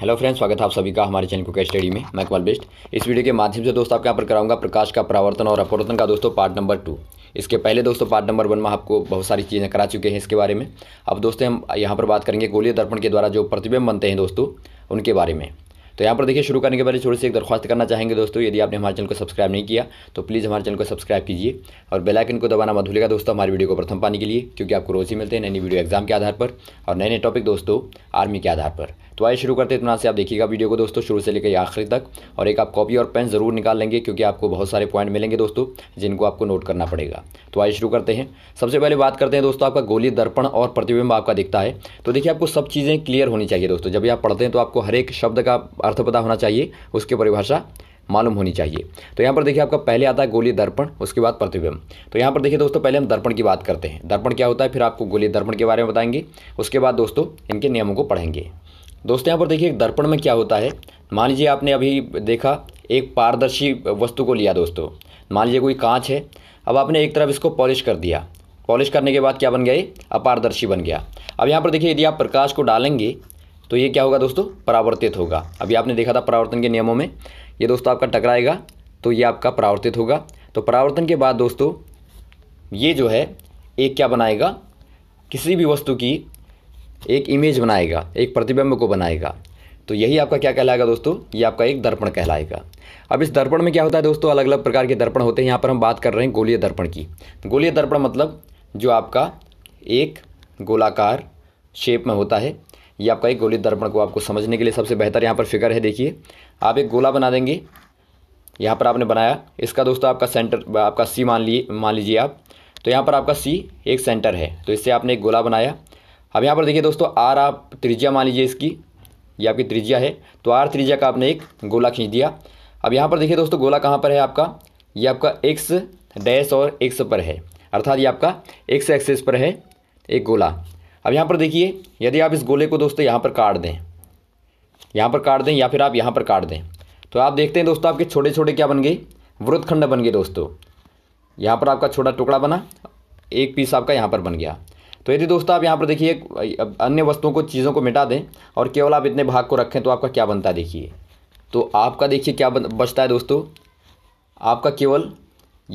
hello friends स्वागत है आप सभी का हमारे चैनल को कैश स्टडी में मैं कमल बेस्ट इस वीडियो के माध्यम से दोस्तों आपके यहाँ पर कराऊंगा प्रकाश का प्रावर्तन और अपवर्तन का दोस्तों पार्ट नंबर टू इसके पहले दोस्तों पार्ट नंबर वन में आपको बहुत सारी चीज़ें करा चुके हैं इसके बारे में अब दोस्तों हम यहाँ पर बात करेंगे गोलीय दर्पण के द्वारा जो प्रतिबिंब बनते हैं दोस्तों उनके बारे में तो यहाँ पर देखिए शुरू करने के में छोटी सी एक दरख्वास्त करना चाहेंगे दोस्तों यदि आपने हमारे चैनल को सब्सक्राइब नहीं किया तो प्लीज़ हमारे चैनल को सब्सक्राइब कीजिए और बेल आइकन को दबाना मत भूलिएगा दोस्तों हमारी वीडियो को प्रथम पाने के लिए क्योंकि आपको रोज़ ही मिलते हैं नई नई वीडियो एग्जाम के आधार पर और नए नए टॉपिक दोस्तों आर्मी के आधार पर तो आइए शुरू करते हैं इतना से आप देखिएगा वीडियो को दोस्तों शुरू से लेकर आखिरी तक और एक आप कॉपी और पेन ज़रूर निकाल लेंगे क्योंकि आपको बहुत सारे पॉइंट मिलेंगे दोस्तों जिनको आपको नोट करना पड़ेगा तो आइए शुरू करते हैं सबसे पहले बात करते हैं दोस्तों आपका गोली दर्पण और प्रतिबिंब आपका दिखता है तो देखिए आपको सब चीज़ें क्लियर होनी चाहिए दोस्तों जब आप पढ़ते हैं तो आपको हर एक शब्द का अर्थ पता होना चाहिए उसकी परिभाषा मालूम होनी चाहिए तो यहाँ पर देखिए आपका पहले आता है गोली दर्पण उसके बाद प्रतिबिंब तो यहाँ पर देखिए दोस्तों पहले हम दर्पण की बात करते हैं दर्पण क्या होता है फिर आपको गोली दर्पण के बारे में बताएंगे उसके बाद दोस्तों इनके नियमों को पढ़ेंगे दोस्तों यहाँ पर देखिए दर्पण में क्या होता है मान लीजिए आपने अभी देखा एक पारदर्शी वस्तु को लिया दोस्तों मान लीजिए कोई कांच है अब आपने एक तरफ इसको पॉलिश कर दिया पॉलिश करने के बाद क्या बन गया ये अपारदर्शी बन गया अब यहाँ पर देखिए यदि आप प्रकाश को डालेंगे तो ये क्या होगा दोस्तों परावर्तित होगा अभी आपने देखा था परावर्तन के नियमों में ये दोस्तों आपका टकराएगा तो ये आपका परावर्तित होगा तो परावर्तन के बाद दोस्तों ये जो है एक क्या बनाएगा किसी भी वस्तु की एक इमेज बनाएगा एक प्रतिबिंब को बनाएगा तो यही आपका क्या कहलाएगा दोस्तों ये आपका एक दर्पण कहलाएगा अब इस दर्पण में क्या होता है दोस्तों अलग अलग प्रकार के दर्पण होते हैं यहाँ पर हम बात कर रहे हैं गोलीय दर्पण की तो गोलीय दर्पण मतलब जो आपका एक गोलाकार शेप में होता है ये आपका एक गोलीय दर्पण को आपको समझने के लिए सबसे बेहतर यहाँ पर फिगर है देखिए आप एक गोला बना देंगे यहाँ पर आपने बनाया इसका दोस्तों आपका सेंटर आपका सी मान लिए मान लीजिए आप तो यहाँ पर आपका सी एक सेंटर है तो इससे आपने एक गोला बनाया अब यहाँ पर देखिए दोस्तों आर आप त्रिज्या मान लीजिए इसकी ये आपकी त्रिज्या है तो आर त्रिज्या का आपने एक गोला खींच दिया अब यहाँ पर देखिए दोस्तों गोला कहाँ पर है आपका ये आपका एक्स डैश और एक्स पर है अर्थात ये आपका एक्स एक्सेस पर है एक गोला अब यहाँ पर देखिए यदि आप इस गोले को दोस्तों यहाँ पर काट दें यहाँ पर काट दें या फिर आप यहाँ पर काट दें तो आप देखते हैं दोस्तों आपके छोटे छोटे क्या बन गए वृत्तखंड बन गए दोस्तों यहाँ पर आपका छोटा टुकड़ा बना एक पीस आपका यहाँ पर बन गया तो यदि दोस्तों आप यहाँ पर देखिए अन्य वस्तुओं को चीज़ों को मिटा दें और केवल आप इतने भाग को रखें तो आपका क्या बनता है देखिए तो आपका देखिए क्या बचता है दोस्तों आपका केवल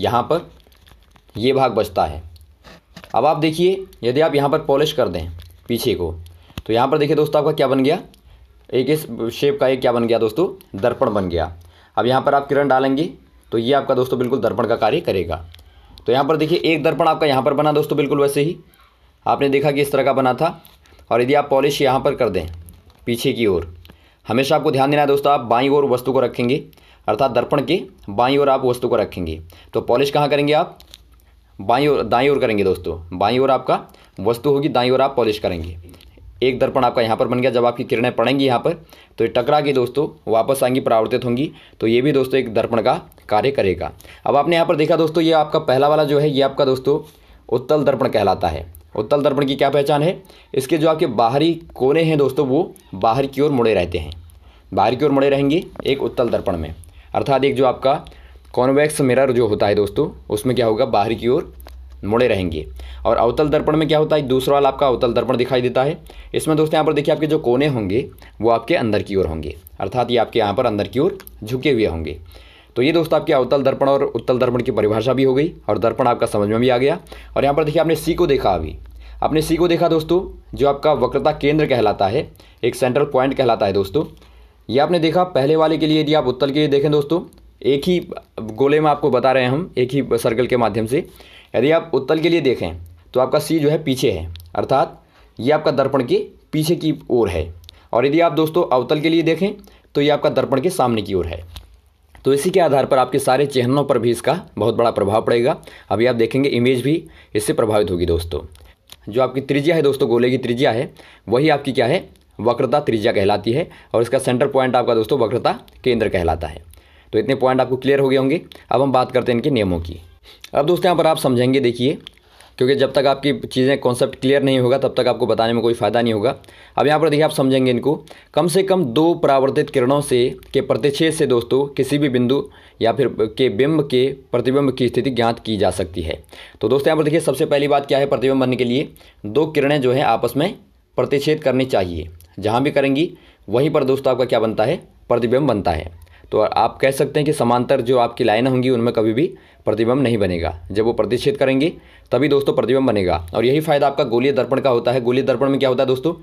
यहाँ पर ये भाग बचता है अब आप देखिए यदि आप यहाँ पर पॉलिश कर दें पीछे को तो यहाँ पर देखिए दोस्तों आपका क्या बन गया एक इस शेप का एक क्या बन गया दोस्तों दर्पण बन गया अब यहाँ पर आप किरण डालेंगे तो ये आपका दोस्तों बिल्कुल दर्पण का कार्य करेगा तो यहाँ पर देखिए एक दर्पण आपका यहाँ पर बना दोस्तों बिल्कुल वैसे ही आपने देखा कि इस तरह का बना था और यदि आप पॉलिश यहाँ पर कर दें पीछे की ओर हमेशा आपको ध्यान देना है दोस्तों आप बाई ओर वस्तु को रखेंगे अर्थात दर्पण के बाई ओर आप वस्तु को रखेंगे तो पॉलिश कहाँ करेंगे आप बाई ओर दाई ओर करेंगे दोस्तों बाई ओर आपका वस्तु होगी दाई ओर आप पॉलिश करेंगे एक दर्पण आपका यहाँ पर बन गया जब आपकी किरणें पड़ेंगी यहाँ पर तो ये टकरा के दोस्तों वापस आएंगी परावर्तित होंगी तो ये भी दोस्तों एक दर्पण का कार्य करेगा अब आपने यहाँ पर देखा दोस्तों ये आपका पहला वाला जो है ये आपका दोस्तों उत्तल दर्पण कहलाता है उत्तल दर्पण की क्या पहचान है इसके जो आपके बाहरी कोने हैं दोस्तों वो बाहर की ओर मुड़े रहते हैं बाहर की ओर मुड़े रहेंगे एक उत्तल दर्पण में अर्थात एक जो आपका कॉन्वेक्स मिरर जो होता है दोस्तों उसमें क्या होगा बाहर की ओर मुड़े रहेंगे और अवतल दर्पण में क्या होता है दूसरा वाला आपका अवतल दर्पण दिखाई देता है इसमें दोस्तों यहाँ पर देखिए आपके जो कोने होंगे वो आपके अंदर की ओर होंगे अर्थात ये आपके यहाँ पर अंदर की ओर झुके हुए होंगे तो ये दोस्तों आपके अवतल दर्पण और उत्तल दर्पण की परिभाषा भी हो गई और दर्पण आपका समझ में भी आ गया और यहाँ पर देखिए आपने सी को देखा अभी आपने सी को देखा दोस्तों जो आपका वक्रता केंद्र कहलाता है एक सेंट्रल पॉइंट कहलाता है दोस्तों ये आपने देखा पहले वाले के लिए यदि आप उत्तल के लिए देखें दोस्तों एक ही गोले में आपको बता रहे हैं हम एक ही सर्कल के माध्यम से यदि आप उत्तल के लिए देखें तो आपका सी जो है पीछे है अर्थात ये आपका दर्पण के पीछे की ओर है और यदि आप दोस्तों अवतल के लिए देखें तो ये आपका दर्पण के सामने की ओर है तो इसी के आधार पर आपके सारे चिन्हों पर भी इसका बहुत बड़ा प्रभाव पड़ेगा अभी आप देखेंगे इमेज भी इससे प्रभावित होगी दोस्तों जो आपकी त्रिज्या है दोस्तों गोले की त्रिज्या है वही आपकी क्या है वक्रता त्रिज्या कहलाती है और इसका सेंटर पॉइंट आपका दोस्तों वक्रता केंद्र कहलाता है तो इतने पॉइंट आपको क्लियर हो गए होंगे अब हम बात करते हैं इनके नियमों की अब दोस्तों यहाँ पर आप समझेंगे देखिए क्योंकि जब तक आपकी चीज़ें कॉन्सेप्ट क्लियर नहीं होगा तब तक आपको बताने में कोई फ़ायदा नहीं होगा अब यहाँ पर देखिए आप समझेंगे इनको कम से कम दो परावर्तित किरणों से के प्रतिच्छेद से दोस्तों किसी भी बिंदु या फिर के बिंब के प्रतिबिंब की स्थिति ज्ञात की जा सकती है तो दोस्तों यहाँ पर देखिए सबसे पहली बात क्या है प्रतिबिंब बनने के लिए दो किरणें जो है आपस में प्रतिच्छेद करनी चाहिए जहाँ भी करेंगी वहीं पर दोस्तों आपका क्या बनता है प्रतिबिंब बनता है तो आप कह सकते हैं कि समांतर जो आपकी लाइन होंगी उनमें कभी भी प्रतिबिंब नहीं बनेगा जब वो प्रतिच्छेद करेंगे तभी दोस्तों प्रतिबिंब बनेगा और यही फायदा आपका गोलीय दर्पण का होता है गोलीय दर्पण में क्या होता है दोस्तों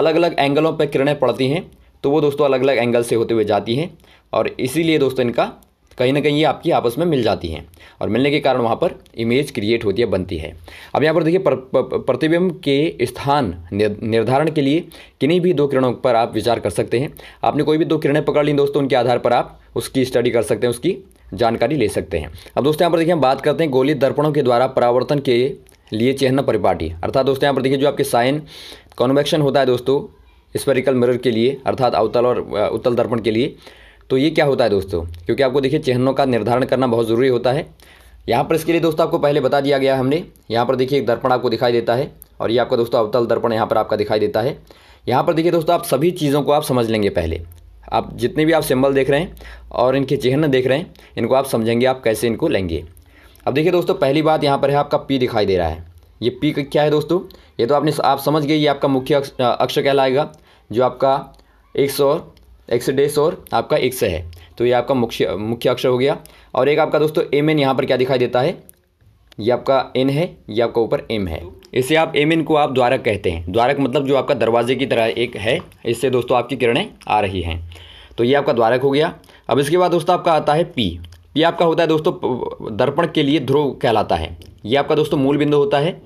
अलग अलग एंगलों पर किरणें पड़ती हैं तो वो दोस्तों अलग अलग एंगल से होते हुए जाती हैं और इसीलिए दोस्तों इनका कहीं ना कहीं ये आपकी आपस में मिल जाती हैं और मिलने के कारण वहाँ पर इमेज क्रिएट होती है बनती है अब यहाँ पर देखिए प्रतिबिंब के स्थान निर्धारण के लिए किन्हीं भी दो किरणों पर आप विचार कर सकते हैं आपने कोई भी दो किरणें पकड़ ली दोस्तों उनके आधार पर आप उसकी स्टडी कर सकते हैं उसकी जानकारी ले सकते हैं अब दोस्तों यहाँ पर देखिए हम बात करते हैं गोली दर्पणों के द्वारा परावर्तन के लिए चिन्ह परिपाटी अर्थात दोस्तों यहाँ पर देखिए जो आपके साइन कॉन्वेक्शन होता है दोस्तों स्पेरिकल मिरर के लिए अर्थात अवतल और उत्तल दर्पण के लिए तो ये क्या होता है दोस्तों क्योंकि आपको देखिए चिन्हों का निर्धारण करना बहुत ज़रूरी होता है यहाँ पर इसके लिए दोस्तों आपको पहले बता दिया गया हमने यहाँ पर देखिए एक दर्पण आपको दिखाई देता है और ये आपका दोस्तों अवतल दर्पण यहाँ पर आपका दिखाई देता है यहाँ पर देखिए दोस्तों आप सभी चीज़ों को आप समझ लेंगे पहले आप जितने भी आप सिंबल देख रहे हैं और इनके चिन्ह देख रहे हैं इनको आप समझेंगे आप कैसे इनको लेंगे अब देखिए दोस्तों पहली बात यहाँ पर है आपका पी दिखाई दे रहा है ये पी क्या है दोस्तों ये तो आपने आप समझ गए ये आपका मुख्य अक्ष कहलाएगा जो आपका एक सौ एक्सडेस और आपका एक से है तो ये आपका मुख्य मुख्य अक्षर हो गया और एक आपका दोस्तों एम एन यहाँ पर क्या दिखाई देता है ये आपका एन है ये आपका ऊपर एम है इसे आप एम एन को आप द्वारक कहते हैं द्वारक मतलब जो आपका दरवाजे की तरह एक है इससे दोस्तों आपकी किरणें आ रही हैं तो ये आपका द्वारक हो गया अब इसके बाद दोस्तों आपका आता है पी पी आपका होता है दोस्तों दर्पण के लिए ध्रुव कहलाता है ये आपका दोस्तों मूल बिंदु होता है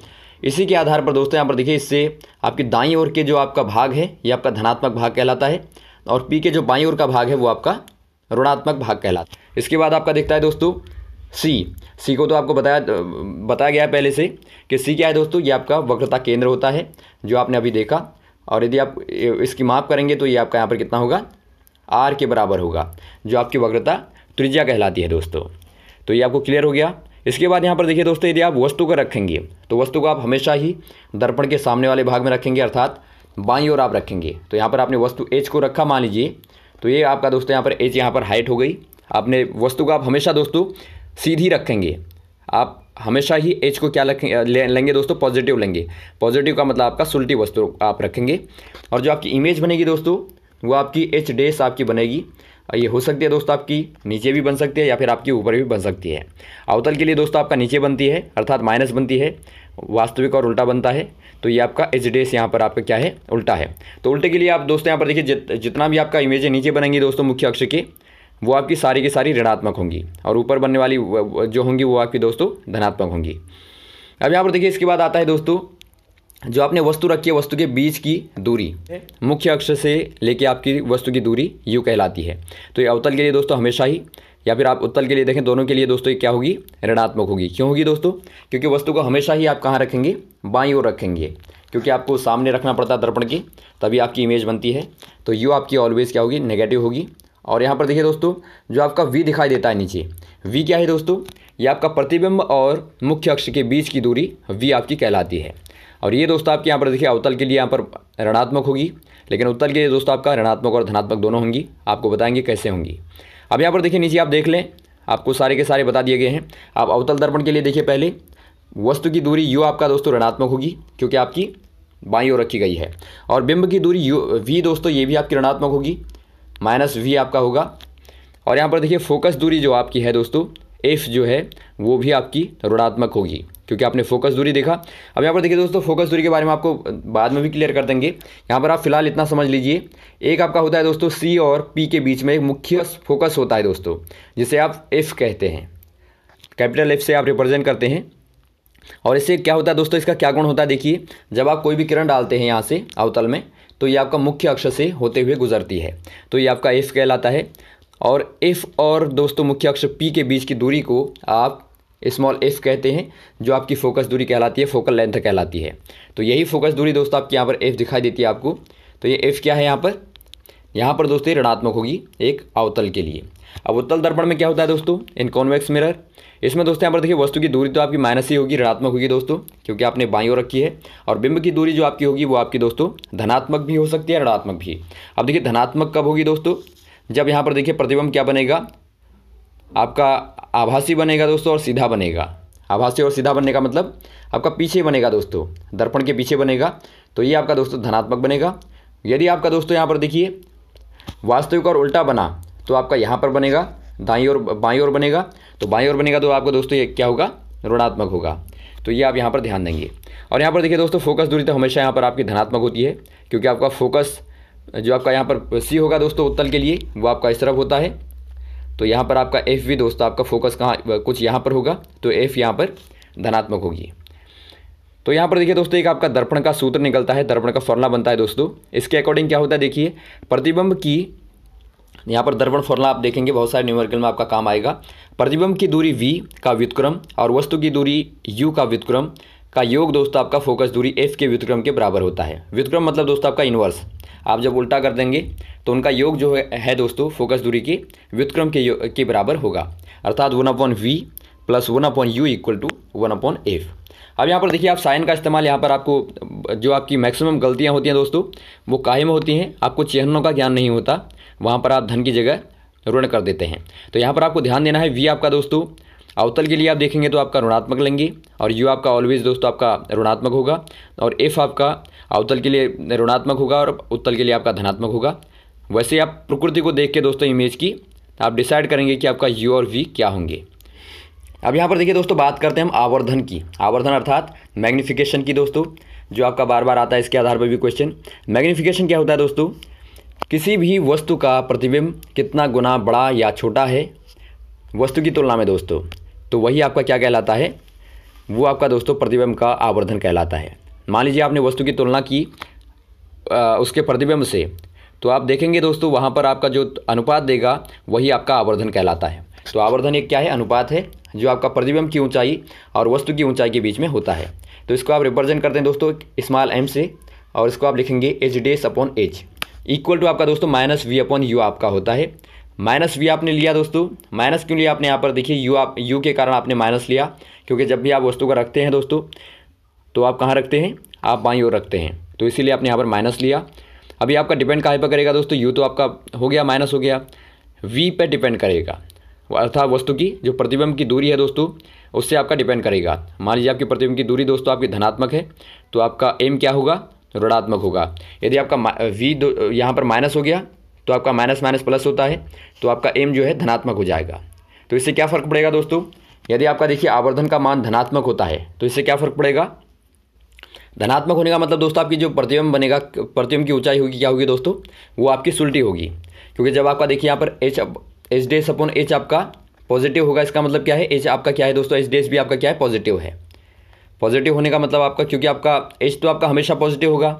इसी के आधार पर दोस्तों यहाँ पर देखिए इससे आपकी दाई ओर के जो आपका भाग है ये आपका धनात्मक भाग कहलाता है और पी के जो बाई ओर का भाग है वो आपका ऋणात्मक भाग कहलाता है इसके बाद आपका दिखता है दोस्तों सी सी को तो आपको बताया बताया गया पहले से कि सी क्या है दोस्तों ये आपका वक्रता केंद्र होता है जो आपने अभी देखा और यदि आप इसकी माप करेंगे तो ये आपका यहाँ पर कितना होगा आर के बराबर होगा जो आपकी वक्रता त्रिज्या कहलाती है दोस्तों तो ये आपको क्लियर हो गया इसके बाद यहाँ पर देखिए दोस्तों यदि आप वस्तु को रखेंगे तो वस्तु को आप हमेशा ही दर्पण के सामने वाले भाग में रखेंगे अर्थात बाई और आप रखेंगे तो यहाँ पर आपने वस्तु एच को रखा मान लीजिए तो ये आपका दोस्तों यहाँ पर एच यहाँ पर हाइट हो गई आपने वस्तु को आप हमेशा दोस्तों सीधी रखेंगे आप हमेशा ही एच को क्या रखेंगे लेंगे दोस्तों पॉजिटिव लेंगे पॉजिटिव का मतलब आपका सुल्टी वस्तु आप रखेंगे और जो आपकी इमेज बनेगी दोस्तों वो आपकी एच डेस आपकी बनेगी ये हो सकती है दोस्तों आपकी नीचे भी बन सकती है या फिर आपकी ऊपर भी बन सकती है अवतल के लिए दोस्तों आपका नीचे बनती है अर्थात माइनस बनती है वास्तविक और उल्टा बनता है तो ये आपका एच डेस यहाँ पर आपका क्या है उल्टा है तो उल्टे के लिए आप दोस्तों यहाँ पर देखिए जित, जितना भी आपका इमेज नीचे बनेंगी दोस्तों मुख्य अक्ष के वो आपकी सारी की सारी ऋणात्मक होंगी और ऊपर बनने वाली जो होंगी वो आपकी दोस्तों धनात्मक होंगी अब यहाँ पर देखिए इसके बाद आता है दोस्तों जो आपने वस्तु रखी है वस्तु के बीच की दूरी मुख्य अक्ष से लेके आपकी वस्तु की दूरी यू कहलाती है तो ये अवतल के लिए दोस्तों हमेशा ही या फिर आप उत्तल के लिए देखें दोनों के लिए दोस्तों ये क्या होगी ऋणात्मक होगी क्यों होगी दोस्तों क्योंकि वस्तु को हमेशा ही आप कहाँ रखेंगे बाई ओर रखेंगे क्योंकि आपको सामने रखना पड़ता है दर्पण की तभी आपकी इमेज बनती है तो यू आपकी ऑलवेज़ क्या होगी नेगेटिव होगी और यहाँ पर देखिए दोस्तों जो आपका वी दिखाई देता है नीचे वी क्या है दोस्तों ये आपका प्रतिबिंब और मुख्य अक्ष के बीच की दूरी वी आपकी कहलाती है और ये दोस्तों आपके यहाँ पर देखिए अवतल के लिए यहाँ पर ऋणात्मक होगी लेकिन उत्तल के लिए दोस्तों आपका ऋणात्मक और धनात्मक दोनों होंगी आपको बताएंगे कैसे होंगी अब यहाँ पर देखिए नीचे आप देख लें आपको सारे के सारे बता दिए गए हैं आप अवतल दर्पण के लिए देखिए पहले वस्तु की दूरी यू आपका दोस्तों ऋणात्मक होगी क्योंकि आपकी बाई ओर रखी गई है और बिंब की दूरी यू वी दोस्तों ये भी आपकी ऋणात्मक होगी माइनस वी आपका होगा और यहाँ पर देखिए फोकस दूरी जो आपकी है दोस्तों एफ जो है वो भी आपकी ऋणात्मक होगी क्योंकि आपने फोकस दूरी देखा अब यहाँ पर देखिए दोस्तों फोकस दूरी के बारे में आपको बाद में भी क्लियर कर देंगे यहाँ पर आप फिलहाल इतना समझ लीजिए एक आपका होता है दोस्तों सी और पी के बीच में एक मुख्य फोकस होता है दोस्तों जिसे आप एफ कहते हैं कैपिटल एफ से आप रिप्रेजेंट करते हैं और इससे क्या होता है दोस्तों इसका क्या गुण होता है देखिए जब आप कोई भी किरण डालते हैं यहाँ से अवतल में तो ये आपका मुख्य अक्ष से होते हुए गुजरती है तो ये आपका एफ कहलाता है और एफ और दोस्तों मुख्य अक्ष पी के बीच की दूरी को आप स्मॉल एफ कहते हैं जो आपकी फोकस दूरी कहलाती है फोकल लेंथ कहलाती है तो यही फोकस दूरी दोस्तों आपकी यहाँ पर एफ दिखाई देती है आपको तो ये एफ क्या है यहाँ पर यहाँ पर दोस्तों ऋणात्मक होगी एक अवतल के लिए अब उत्तल दर्पण में क्या होता है दोस्तों इन कॉन्वेक्स मिरर इसमें दोस्तों यहाँ पर देखिए वस्तु की दूरी तो आपकी माइनस ही होगी ऋणात्मक होगी दोस्तों क्योंकि आपने बाइयों ओर रखी है और बिंब की दूरी जो आपकी होगी वो आपकी दोस्तों धनात्मक भी हो सकती है ऋणात्मक भी अब देखिए धनात्मक कब होगी दोस्तों जब यहाँ पर देखिए प्रतिबिंब क्या बनेगा आपका आभासी बनेगा दोस्तों और सीधा बनेगा आभासी और सीधा बनने का मतलब आपका पीछे बनेगा दोस्तों दर्पण के पीछे बनेगा तो ये आपका दोस्तों धनात्मक बनेगा यदि आपका दोस्तों यहाँ पर देखिए वास्तविक और उल्टा बना तो आपका यहाँ पर बनेगा दाई और बाई और बनेगा तो बाई और बनेगा तो आपका दोस्तों ये क्या होगा ऋणात्मक होगा तो ये आप यहाँ पर ध्यान देंगे और यहाँ पर देखिए दोस्तों फोकस दूरी तो हमेशा यहाँ पर आपकी धनात्मक होती है क्योंकि आपका फोकस जो आपका यहाँ पर सी होगा दोस्तों उत्तल के लिए वो आपका इस तरफ होता है तो यहाँ पर आपका एफ भी दोस्तों आपका फोकस कहाँ कुछ यहाँ पर होगा तो एफ यहाँ पर धनात्मक होगी तो यहाँ पर देखिए दोस्तों एक आपका दर्पण का सूत्र निकलता है दर्पण का फॉर्मला बनता है दोस्तों इसके अकॉर्डिंग क्या होता है देखिए प्रतिबिंब की यहाँ पर दर्पण फॉर्मला आप देखेंगे बहुत सारे न्यूमेरिकल में आपका काम आएगा प्रतिबिंब की दूरी वी का व्युतक्रम और वस्तु की दूरी यू का व्युतक्रम का योग दोस्तों आपका फोकस दूरी एफ के व्युतक्रम के बराबर होता है व्युतक्रम मतलब दोस्तों आपका इन्वर्स आप जब उल्टा कर देंगे तो उनका योग जो है दोस्तों फोकस दूरी के व्युतक्रम के के बराबर होगा अर्थात one upon v plus one upon u equal to one upon f अब यहाँ पर देखिए आप साइन का इस्तेमाल यहाँ पर आपको जो आपकी मैक्सिमम गलतियाँ होती हैं दोस्तों वो काहे में होती हैं आपको चिन्हों का ज्ञान नहीं होता वहाँ पर आप धन की जगह ऋण कर देते हैं तो यहाँ पर आपको ध्यान देना है वी आपका दोस्तों अवतल के लिए आप देखेंगे तो आपका ऋणात्मक लेंगे और यू आपका ऑलवेज दोस्तों आपका ऋणात्मक होगा और एफ आपका अवतल के लिए ऋणात्मक होगा और उत्तल के लिए आपका धनात्मक होगा वैसे आप प्रकृति को देख के दोस्तों इमेज की आप डिसाइड करेंगे कि आपका यू और वी क्या होंगे अब यहाँ पर देखिए दोस्तों बात करते हैं हम आवर्धन की आवर्धन अर्थात मैग्निफिकेशन की दोस्तों जो आपका बार बार आता है इसके आधार पर भी क्वेश्चन मैग्निफिकेशन क्या होता है दोस्तों किसी भी वस्तु का प्रतिबिंब कितना गुना बड़ा या छोटा है वस्तु की तुलना में दोस्तों तो वही आपका क्या कहलाता है वो आपका दोस्तों प्रतिबिंब का आवर्धन कहलाता है मान लीजिए आपने वस्तु की तुलना की आ, उसके प्रतिबिंब से तो आप देखेंगे दोस्तों वहाँ पर आपका जो अनुपात देगा वही आपका आवर्धन कहलाता है तो आवर्धन एक क्या है अनुपात है जो आपका प्रतिबिंब की ऊंचाई और वस्तु की ऊंचाई के बीच में होता है तो इसको आप रिप्रेजेंट करते हैं दोस्तों स्मॉल एम से और इसको आप लिखेंगे एच डेस अपॉन एच इक्वल टू आपका दोस्तों माइनस वी अपॉन यू आपका होता है माइनस वी आपने लिया दोस्तों माइनस क्यों लिया आपने यहाँ पर देखिए यू आप यू के कारण आपने माइनस लिया क्योंकि जब भी आप वस्तु को रखते हैं दोस्तों तो आप कहाँ रखते हैं आप बाई ओर रखते हैं तो इसीलिए आपने यहाँ पर माइनस लिया अभी आपका डिपेंड कहाँ पर करेगा दोस्तों यू तो आपका हो गया माइनस हो गया वी पर डिपेंड करेगा अर्थात वस्तु की जो प्रतिबिंब की दूरी है दोस्तों उससे आपका डिपेंड करेगा मान लीजिए आपकी प्रतिबिंब की दूरी दोस्तों आपकी धनात्मक है तो आपका एम क्या होगा ऋणात्मक होगा यदि आपका वी यहाँ पर माइनस हो गया तो आपका माइनस माइनस प्लस होता है तो आपका एम जो है धनात्मक हो जाएगा तो इससे क्या फ़र्क पड़ेगा दोस्तों यदि आपका देखिए आवर्धन का मान धनात्मक होता है तो इससे क्या फ़र्क पड़ेगा धनात्मक होने का मतलब दोस्तों आपकी जो प्रतिबंब बनेगा प्रतिबंब की ऊंचाई होगी क्या होगी दोस्तों वो आपकी सुलटी होगी क्योंकि जब आपका देखिए यहाँ पर एच एच डे सपोन एच आपका पॉजिटिव होगा इसका मतलब क्या है एच आपका क्या है दोस्तों एच डे भी आपका क्या है पॉजिटिव है पॉजिटिव होने का मतलब आपका क्योंकि आपका एच तो आपका हमेशा पॉजिटिव होगा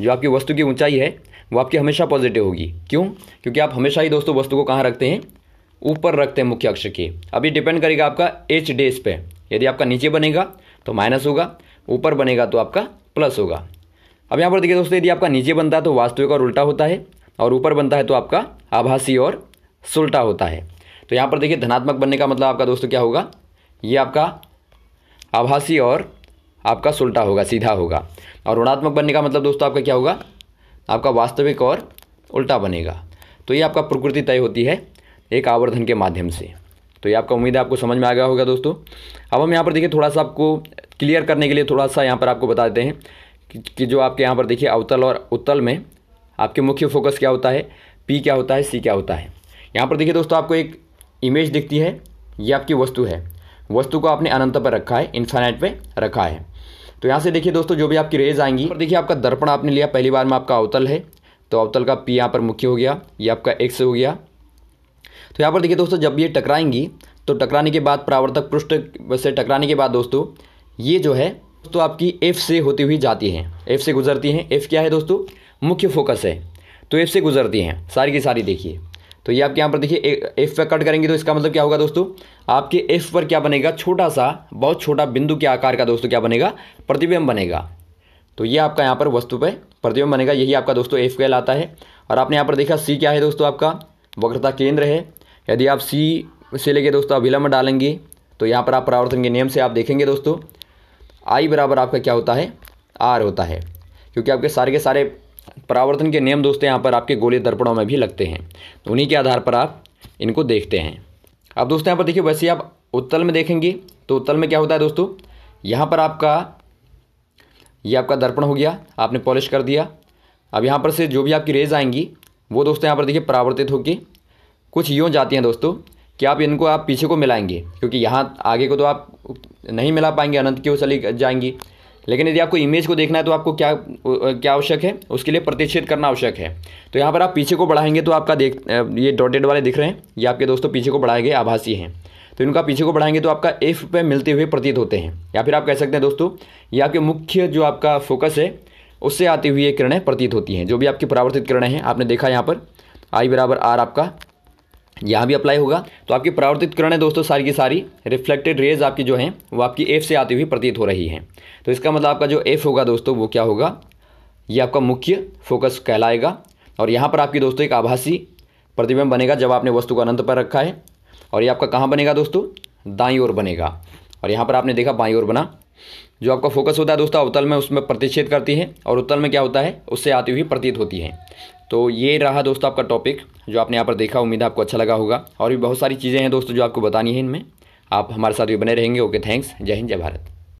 जो आपकी वस्तु की ऊंचाई है वो आपकी हमेशा पॉजिटिव होगी क्यों क्योंकि आप हमेशा ही दोस्तों वस्तु को कहाँ रखते हैं ऊपर रखते हैं मुख्य अक्ष के अब ये डिपेंड करेगा आपका एच डेस पे यदि आपका नीचे बनेगा तो माइनस होगा ऊपर बनेगा तो आपका प्लस होगा अब यहाँ पर देखिए दोस्तों यदि आपका नीचे बनता है तो वास्तविक और उल्टा होता है और ऊपर बनता है तो आपका आभासी और सुल्टा होता है तो यहाँ पर देखिए धनात्मक बनने का मतलब आपका दोस्तों क्या होगा ये आपका आभासी और आपका सुल्टा होगा सीधा होगा और ऋणात्मक बनने का मतलब दोस्तों आपका क्या होगा आपका वास्तविक और उल्टा बनेगा तो ये आपका प्रकृति तय होती है एक आवर्धन के माध्यम से तो ये आपका उम्मीद है आपको समझ में आ गया होगा दोस्तों अब हम यहाँ पर देखिए थोड़ा सा आपको क्लियर करने के लिए थोड़ा सा यहाँ पर आपको बता देते हैं कि, कि जो आपके यहाँ पर देखिए अवतल और उत्तल में आपके मुख्य फोकस क्या होता है पी क्या होता है सी क्या होता है यहाँ पर देखिए दोस्तों आपको एक इमेज दिखती है ये आपकी वस्तु है वस्तु को आपने अनंत पर रखा है इन्फाइनाइट पर रखा है तो यहाँ से देखिए दोस्तों जो भी आपकी रेज आएंगी और देखिए आपका दर्पण आपने लिया पहली बार में आपका अवतल है तो अवतल का पी यहाँ पर मुख्य हो गया ये आपका एक्स हो गया तो यहाँ पर देखिए दोस्तों जब ये टकराएंगी तो टकराने के बाद प्रावर्तक पृष्ठ से टकराने के बाद दोस्तों ये जो है दोस्तों आपकी एफ़ से होती हुई जाती हैं एफ़ से गुजरती हैं एफ़ क्या है दोस्तों मुख्य फोकस है तो एफ़ से गुजरती हैं सारी की सारी देखिए तो ये आपके यहाँ पर देखिए एफ पर कट करेंगे तो इसका मतलब क्या होगा दोस्तों आपके एफ पर क्या बनेगा छोटा सा बहुत छोटा बिंदु के आकार का दोस्तों क्या बनेगा प्रतिबिंब बनेगा तो ये आपका यहाँ पर वस्तु पर प्रतिबिंब बनेगा यही आपका दोस्तों एफ आता है और आपने यहाँ पर देखा सी क्या है दोस्तों आपका वक्रता केंद्र है यदि आप सी से लेके दोस्तों अभिलंब डालेंगे तो यहाँ पर आप परावर्तन के नियम से आप देखेंगे दोस्तों आई बराबर आपका क्या होता है आर होता है क्योंकि आपके सारे के सारे परावर्तन के नियम दोस्तों यहाँ पर आपके गोले दर्पणों में भी लगते हैं तो उन्हीं के आधार पर आप इनको देखते हैं अब दोस्तों यहाँ पर देखिए वैसे आप उत्तल में देखेंगे तो उत्तल में क्या होता है दोस्तों यहाँ पर आपका ये आपका दर्पण हो गया आपने पॉलिश कर दिया अब यहाँ पर से जो भी आपकी रेज आएंगी वो दोस्तों यहाँ पर देखिए परावर्तित होकर कुछ यूँ जाती हैं दोस्तों कि आप इनको आप पीछे को मिलाएंगे क्योंकि यहाँ आगे को तो आप नहीं मिला पाएंगे अनंत की ओर चली जाएंगी लेकिन यदि आपको इमेज को देखना है तो आपको क्या क्या आवश्यक है उसके लिए प्रतिच्छेद करना आवश्यक है तो यहाँ पर आप पीछे को बढ़ाएंगे तो आपका देख ये डॉटेड वाले दिख रहे हैं ये आपके दोस्तों पीछे को बढ़ाए गए आभासी हैं तो इनका पीछे को बढ़ाएंगे तो आपका एफ पे मिलते हुए प्रतीत होते हैं या फिर आप कह सकते हैं दोस्तों ये आपके मुख्य जो आपका फोकस है उससे आती हुई ये किरणें प्रतीत होती हैं जो भी आपकी परावर्तित किरणें हैं आपने देखा यहाँ पर आई बराबर आर आपका यहाँ भी अप्लाई होगा तो आपकी परावर्तित किरणें दोस्तों सारी की सारी रिफ्लेक्टेड रेज आपकी जो हैं वो आपकी एफ़ से आती हुई प्रतीत हो रही हैं तो इसका मतलब आपका जो एफ़ होगा दोस्तों वो क्या होगा ये आपका मुख्य फोकस कहलाएगा और यहाँ पर आपकी दोस्तों एक आभासी प्रतिबिंब बनेगा जब आपने वस्तु को अनंत पर रखा है और ये आपका कहाँ बनेगा दोस्तों दाई ओर बनेगा और यहाँ पर आपने देखा बाई ओर बना जो आपका फोकस होता है दोस्तों अवतल में उसमें प्रतिच्छेद करती है और उत्तल में क्या होता है उससे आती हुई प्रतीत होती है तो ये रहा दोस्तों आपका टॉपिक जो आपने यहाँ पर देखा उम्मीद है आपको अच्छा लगा होगा और भी बहुत सारी चीज़ें हैं दोस्तों जो आपको बतानी है इनमें आप हमारे साथ भी बने रहेंगे ओके थैंक्स जय हिंद जय भारत